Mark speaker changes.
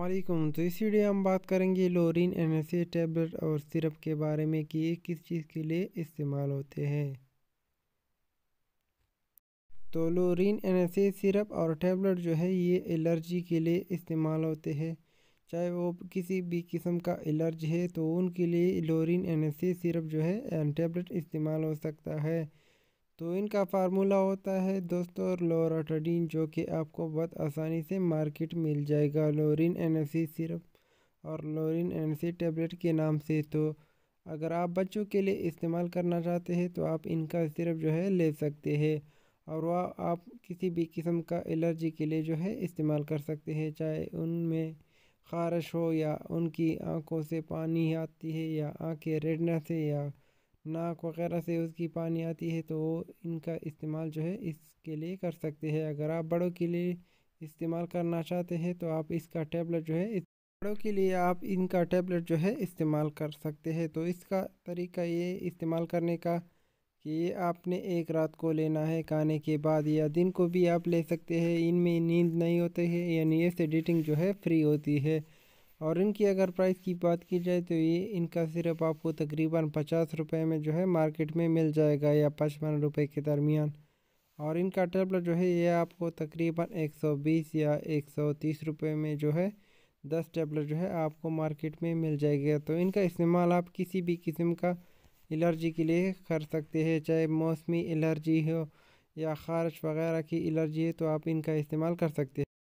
Speaker 1: वालेकुम तो इस वीडियो हम बात करेंगे Lorin N S A tablet और सिरप के बारे में कि ये किस चीज़ के लिए इस्तेमाल होते हैं तो Lorin N S A syrup और टैबलेट जो है ये एलर्जी के लिए इस्तेमाल होते हैं चाहे वो किसी भी किस्म का एलर्जी है तो उनके लिए Lorin N S A syrup जो है टैबलेट इस्तेमाल हो सकता है तो इनका फार्मूला होता है दोस्तों लोराटोडीन जो कि आपको बहुत आसानी से मार्केट मिल जाएगा लोरिन एनसी सिरप और लोरिन एनसी टेबलेट के नाम से तो अगर आप बच्चों के लिए इस्तेमाल करना चाहते हैं तो आप इनका सिरप जो है ले सकते हैं और वह आप किसी भी किस्म का एलर्जी के लिए जो है इस्तेमाल कर सकते हैं चाहे उनमें ख़ारश हो या उनकी आंखों से पानी आती है या आंखें रेडनेस है या नाक वगैरह से उसकी पानी आती है तो इनका इस्तेमाल जो है इसके लिए कर सकते हैं अगर आप बड़ों के लिए इस्तेमाल करना चाहते हैं तो आप इसका टेबलेट जो है बड़ों के लिए आप इनका टेबलेट जो है इस्तेमाल कर सकते हैं तो इसका तरीका ये इस्तेमाल करने का कि ये आपने एक रात को लेना है खाने के बाद या दिन को भी आप ले सकते हैं इनमें नींद नहीं होती है यानी ये सेडिटिंग जो है फ्री होती है और इनकी अगर प्राइस की बात की जाए तो ये इनका सिर्फ आपको तकरीबन पचास रुपये में जो है मार्केट में मिल जाएगा या पचपन रुपये के दरमियान और इनका टेबलेट जो है ये आपको तकरीबन 120 या 130 रुपए में जो है दस टेबलेट जो है आपको मार्केट में मिल जाएगा तो इनका इस्तेमाल आप किसी भी किस्म का एलर्जी के लिए कर सकते हैं चाहे मौसमी एलर्जी हो या खारश वगैरह की एलर्जी है तो आप इनका इस्तेमाल कर सकते हैं